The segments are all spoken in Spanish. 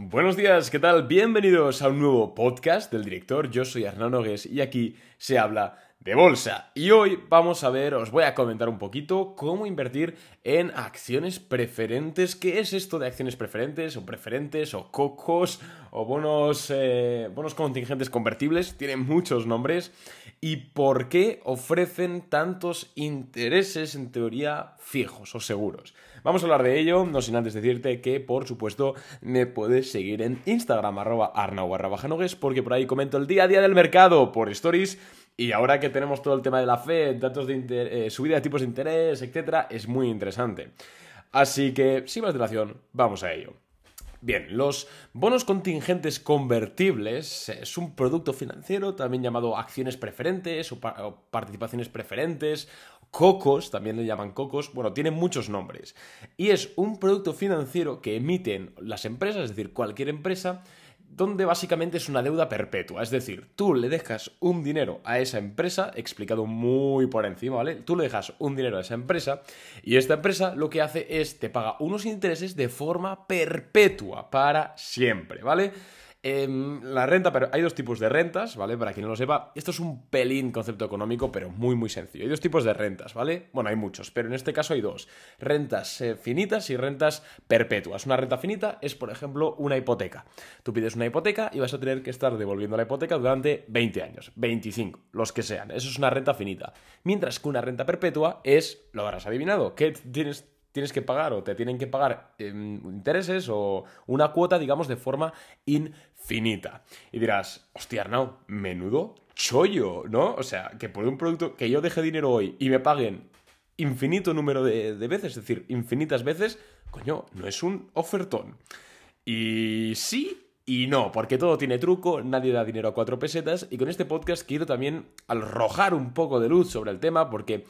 Buenos días, ¿qué tal? Bienvenidos a un nuevo podcast del director. Yo soy Hernán Nogues y aquí se habla de bolsa. Y hoy vamos a ver, os voy a comentar un poquito cómo invertir en acciones preferentes. ¿Qué es esto de acciones preferentes o preferentes o cocos o bonos, eh, contingentes convertibles? Tienen muchos nombres. ¿Y por qué ofrecen tantos intereses en teoría fijos o seguros? Vamos a hablar de ello, no sin antes decirte que, por supuesto, me puedes seguir en Instagram, arroba porque por ahí comento el día a día del mercado por stories y ahora que tenemos todo el tema de la FED, datos de eh, subida de tipos de interés, etc., es muy interesante. Así que, sin más dilación, vamos a ello. Bien, los bonos contingentes convertibles es un producto financiero también llamado acciones preferentes o, o participaciones preferentes, cocos, también le llaman cocos, bueno, tiene muchos nombres. Y es un producto financiero que emiten las empresas, es decir, cualquier empresa, donde básicamente es una deuda perpetua. Es decir, tú le dejas un dinero a esa empresa, explicado muy por encima, ¿vale? Tú le dejas un dinero a esa empresa y esta empresa lo que hace es te paga unos intereses de forma perpetua, para siempre, ¿vale? Em, la renta, pero hay dos tipos de rentas, ¿vale? Para quien no lo sepa, esto es un pelín concepto económico, pero muy, muy sencillo. Hay dos tipos de rentas, ¿vale? Bueno, hay muchos, pero en este caso hay dos. Rentas eh, finitas y rentas perpetuas. Una renta finita es, por ejemplo, una hipoteca. Tú pides una hipoteca y vas a tener que estar devolviendo la hipoteca durante 20 años, 25, los que sean. Eso es una renta finita. Mientras que una renta perpetua es, lo habrás adivinado, que tienes tienes que pagar o te tienen que pagar em, intereses o una cuota, digamos, de forma infinita. Y dirás, hostia, Arnau, menudo chollo, ¿no? O sea, que por un producto que yo deje dinero hoy y me paguen infinito número de, de veces, es decir, infinitas veces, coño, no es un ofertón. Y sí, y no, porque todo tiene truco, nadie da dinero a cuatro pesetas y con este podcast quiero también arrojar un poco de luz sobre el tema porque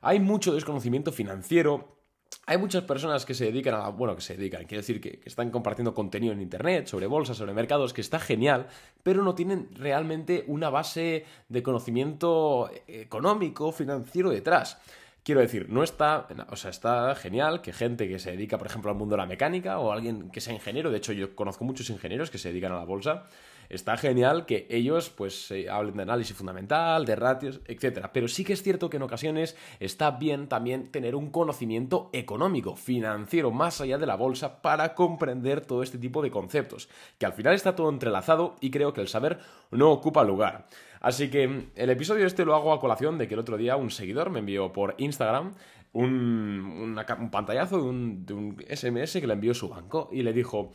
hay mucho desconocimiento financiero hay muchas personas que se dedican a bueno, que se dedican, quiero decir que, están compartiendo contenido en internet sobre bolsas, sobre mercados, que está genial, pero no tienen realmente una base de conocimiento eh, económico, financiero detrás. Quiero decir, no está, o sea, está genial que gente que se dedica, por ejemplo, al mundo de la mecánica o alguien que sea ingeniero, de hecho yo conozco muchos ingenieros que se dedican a la bolsa, está genial que ellos pues eh, hablen de análisis fundamental, de ratios, etc. pero sí que es cierto que en ocasiones está bien también tener un conocimiento económico, financiero más allá de la bolsa para comprender todo este tipo de conceptos, que al final está todo entrelazado y creo que el saber no ocupa lugar. Así que mm, el episodio este lo hago a colación de que el otro día un seguidor me envió por Instagram un, pantallazo de un, SMS que le envió su banco y le dijo...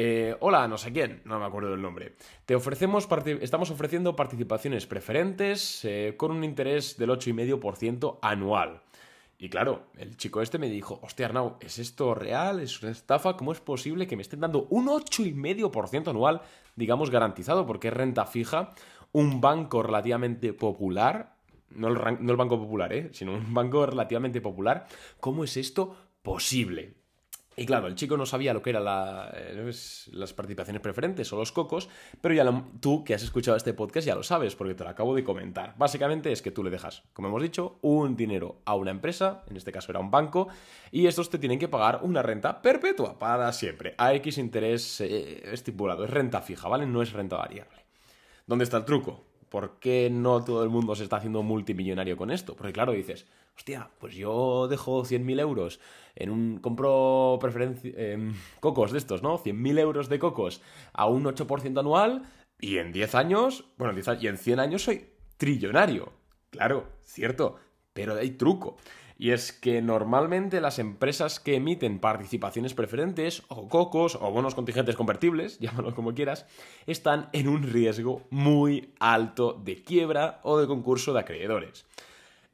Eh, hola, no sé quién, no me acuerdo del nombre. Te ofrecemos, estamos ofreciendo participaciones preferentes eh, con un interés del 8,5% anual. Y claro, el chico este me dijo, hostia Arnau, ¿es esto real? ¿Es una estafa? ¿Cómo es posible que me estén dando un 8,5% anual, digamos, garantizado? Porque es renta fija un banco relativamente popular, no el, Banco Popular, ¿eh? sino un banco relativamente popular, ¿cómo es esto posible? Y claro, el chico no sabía lo que eran eh, las participaciones preferentes o los cocos, pero ya tú que has escuchado este podcast ya lo sabes porque te lo acabo de comentar. Básicamente es que tú le dejas, como hemos dicho, un dinero a una empresa, en este caso era un banco, y estos te tienen que pagar una renta perpetua para siempre, a X interés eh, estipulado. Es renta fija, ¿vale? No es renta variable. ¿Dónde está el truco? ¿Por qué no todo el mundo se está haciendo multimillonario con esto? Porque claro, dices, hostia, pues yo dejo 100.000 euros en un... compro preferencia... Em, cocos de estos, ¿no? 100.000 euros de cocos a un 8% anual y en 10 años, bueno, y en 100 años soy trillonario. Claro, cierto, pero hay truco y es que normalmente las empresas que emiten participaciones preferentes o cocos o bonos contingentes convertibles, llámalo como quieras, están en un riesgo muy alto de quiebra o de concurso de acreedores.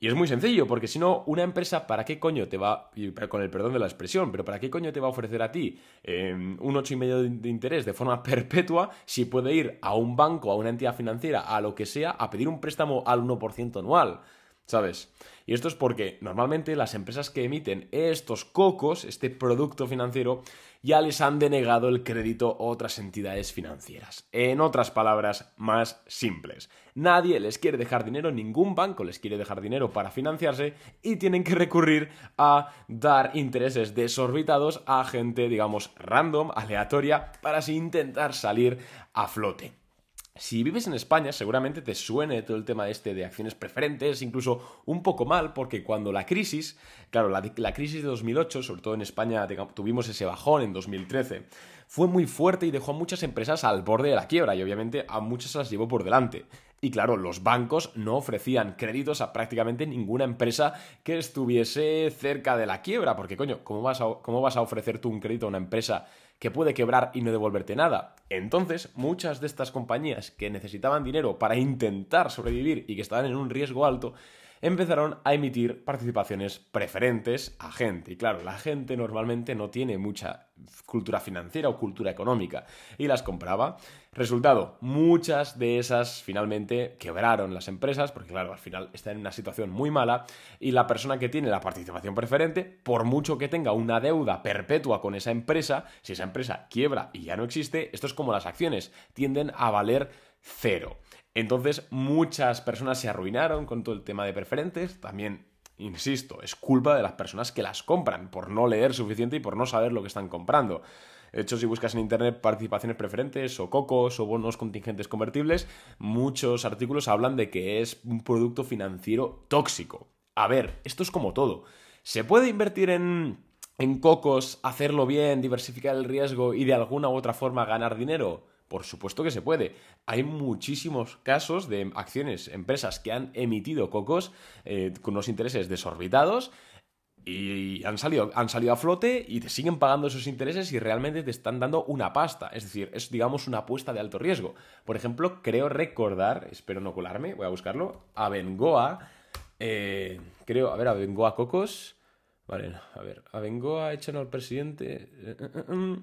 Y es muy sencillo, porque si no, una empresa, ¿para qué coño te va, con el perdón de la expresión, pero ¿para qué coño te va a ofrecer a ti em, un 8,5 de interés de forma perpetua si puede ir a un banco, a una entidad financiera, a lo que sea, a pedir un préstamo al 1% anual? ¿sabes? Y esto es porque normalmente las empresas que emiten estos cocos, este producto financiero, ya les han denegado el crédito a otras entidades financieras. En otras palabras, más simples. Nadie les quiere dejar dinero, ningún banco les quiere dejar dinero para financiarse y tienen que recurrir a dar intereses desorbitados a gente, digamos, random, aleatoria, para así intentar salir a flote. Si vives en España, seguramente te suene todo el tema este de acciones preferentes, incluso un poco mal, porque cuando la crisis, claro, la, crisis de 2008, sobre todo en España tuvimos ese bajón en 2013, fue muy fuerte y dejó a muchas empresas al borde de la quiebra y obviamente a muchas las llevó por delante. Y claro, los bancos no ofrecían créditos a prácticamente ninguna empresa que estuviese cerca de la quiebra, porque coño, ¿cómo vas a, cómo vas a ofrecer tú un crédito a una empresa que puede quebrar y no devolverte nada. Entonces, muchas de estas compañías que necesitaban dinero para intentar sobrevivir y que estaban en un riesgo alto, empezaron a emitir participaciones preferentes a gente. Y claro, la gente normalmente no tiene mucha cultura financiera o cultura económica y las compraba. Resultado, muchas de esas finalmente quebraron las empresas porque claro, al final está en una situación muy mala y la persona que tiene la participación preferente, por mucho que tenga una deuda perpetua con esa empresa, si esa empresa quiebra y ya no existe, esto es como las acciones, tienden a valer cero. Entonces muchas personas se arruinaron con todo el tema de preferentes, también insisto, es culpa de las personas que las compran por no leer suficiente y por no saber lo que están comprando. De hecho, si buscas en internet participaciones preferentes o cocos o bonos contingentes convertibles, muchos artículos hablan de que es un producto financiero tóxico. A ver, esto es como todo. ¿Se puede invertir en, en cocos, hacerlo bien, diversificar el riesgo y de alguna u otra forma ganar dinero? Por supuesto que se puede. Hay muchísimos casos de acciones, empresas que han emitido cocos eh, con unos intereses desorbitados y han salido, han salido a flote y te siguen pagando esos intereses y realmente te están dando una pasta. Es decir, es digamos una apuesta de alto riesgo. Por ejemplo, creo recordar, espero no colarme, voy a buscarlo, a Bengoa, eh, creo, a ver, a Cocos. Vale, a ver, a Bengoa al presidente. Eh, mm.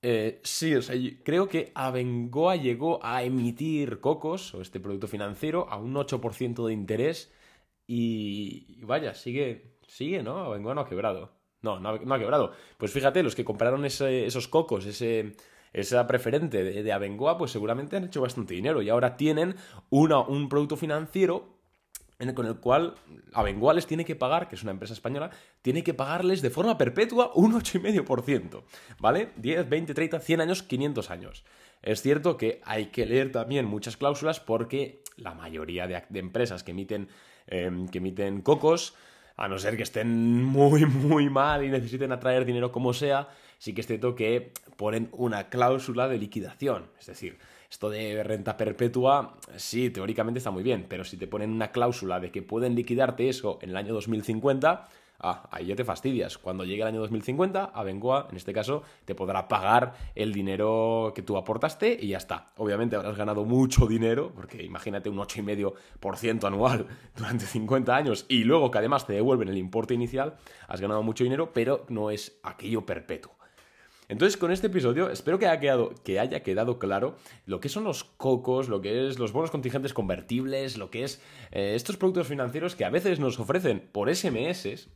Eh, sí, o sea, creo que Abengoa llegó a emitir Cocos, o este producto financiero, a un 8% de interés y, vaya, sigue, sigue, ¿no? Abengoa no ha quebrado. No, no ha, quebrado. Pues fíjate, los que compraron esos Cocos, ese, esa preferente de, Avengoa, pues seguramente han hecho bastante dinero y ahora tienen una, un producto financiero con el cual Avenguales tiene que pagar, que es una empresa española, tiene que pagarles de forma perpetua un 8,5%, ¿vale? 10, 20, 30, 100 años, 500 años. Es cierto que hay que leer también muchas cláusulas porque la mayoría de, empresas que emiten, em, que emiten cocos, a no ser que estén muy, muy mal y necesiten atraer dinero como sea, sí que es cierto que ponen una cláusula de liquidación, es decir, esto de renta perpetua, sí, teóricamente está muy bien, pero si te ponen una cláusula de que pueden liquidarte eso en el año 2050, ah, ahí ya te fastidias. Cuando llegue el año 2050, Avengoa, en este caso, te podrá pagar el dinero que tú aportaste y ya está. Obviamente habrás ganado mucho dinero, porque imagínate un 8,5% anual durante 50 años y luego que además te devuelven el importe inicial, has ganado mucho dinero, pero no es aquello perpetuo. Entonces, con este episodio, espero que haya quedado, que haya quedado claro lo que son los cocos, lo que es los bonos contingentes convertibles, lo que es eh, estos productos financieros que a veces nos ofrecen por SMS,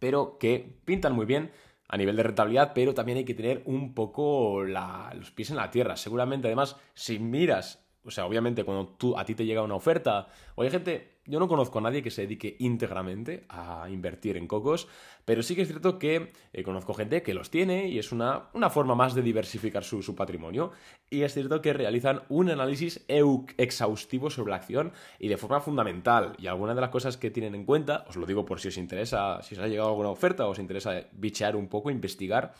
pero que pintan muy bien a nivel de rentabilidad, pero también hay que tener un poco los pies en la tierra. Seguramente, además, si miras o sea, obviamente cuando tú, a ti te llega una oferta, Oye, gente, yo no conozco a nadie que se dedique íntegramente a invertir en cocos, pero sí que es cierto que eh, conozco gente que los tiene y es una, forma más de diversificar su, su, patrimonio. Y es cierto que realizan un análisis exhaustivo sobre la acción y de forma fundamental. Y algunas de las cosas que tienen en cuenta, os lo digo por si os interesa, si os ha llegado alguna oferta o os interesa bichear un poco, investigar.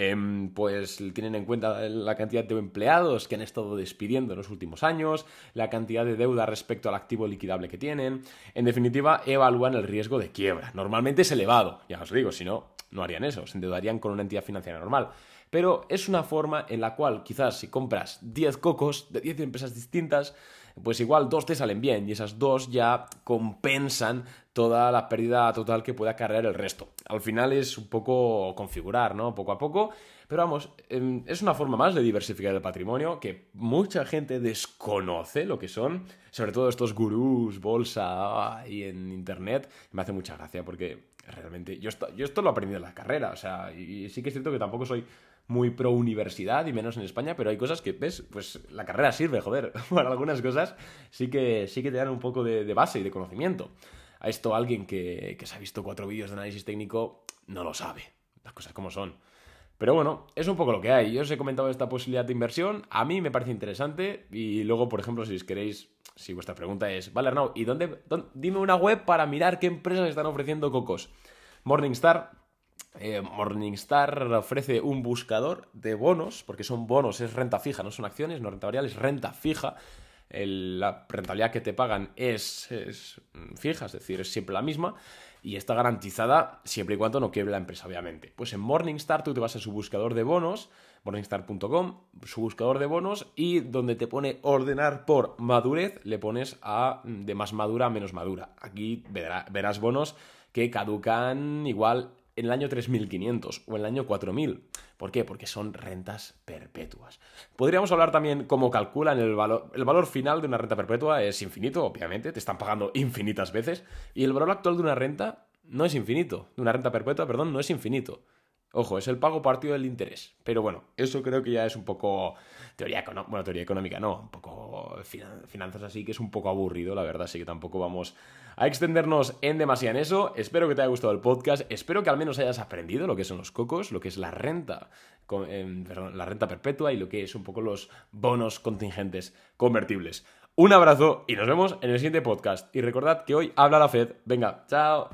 Em, pues tienen en cuenta la cantidad de empleados que han estado despidiendo en los últimos años, la cantidad de deuda respecto al activo liquidable que tienen. En definitiva, evalúan el riesgo de quiebra. Normalmente es elevado, ya os digo, si no, no harían eso, se endeudarían con una entidad financiera normal. Pero es una forma en la cual quizás si compras 10 cocos de 10 empresas distintas, pues igual dos te salen bien y esas dos ya compensan toda la pérdida total que pueda cargar el resto. Al final es un poco configurar, ¿no? Poco a poco. Pero vamos, em, es una forma más de diversificar el patrimonio que mucha gente desconoce lo que son, sobre todo estos gurús, bolsa y en internet. Me hace mucha gracia porque realmente yo esto, lo he aprendido en la carrera, o sea, y sí que es cierto que tampoco soy muy pro universidad y menos en España, pero hay cosas que, ves, pues la carrera sirve, joder. Para algunas cosas sí que, sí que te dan un poco de, base y de conocimiento. A esto alguien que, se ha visto cuatro vídeos de análisis técnico no lo sabe. Las cosas como son. Pero bueno, es un poco lo que hay. Yo os he comentado esta posibilidad de inversión, a mí me parece interesante y luego, por ejemplo, si os queréis, si vuestra pregunta es, vale Arnaud, ¿y dónde, dime una web para mirar qué empresas están ofreciendo cocos? Morningstar eh, morningstar ofrece un buscador de bonos, porque son bonos, es renta fija, no son acciones, no renta variable, es renta fija. la rentabilidad que te pagan es, es, fija, es decir, es siempre la misma y está garantizada siempre y cuando no quiebre la empresa, obviamente. Pues en Morningstar tú te vas a su buscador de bonos, morningstar.com, su buscador de bonos y donde te pone ordenar por madurez le pones a de más madura a menos madura. Aquí verás bonos que caducan igual en el año 3500 o en el año 4000. ¿Por qué? Porque son rentas perpetuas. Podríamos hablar también cómo calculan el valor. El valor final de una renta perpetua es infinito, obviamente, te están pagando infinitas veces. Y el valor actual de una renta no es infinito. De una renta perpetua, perdón, no es infinito. Ojo, es el pago partido del interés. Pero bueno, eso creo que ya es un poco teoría, bueno, teoría económica, no, un poco finanzas así que es un poco aburrido, la verdad, así que tampoco vamos a extendernos en demasiado en eso. Espero que te haya gustado el podcast, espero que al menos hayas aprendido lo que son los cocos, lo que es la renta, em, la renta perpetua y lo que es un poco los bonos contingentes convertibles. Un abrazo y nos vemos en el siguiente podcast. Y recordad que hoy habla la Fed. Venga, chao.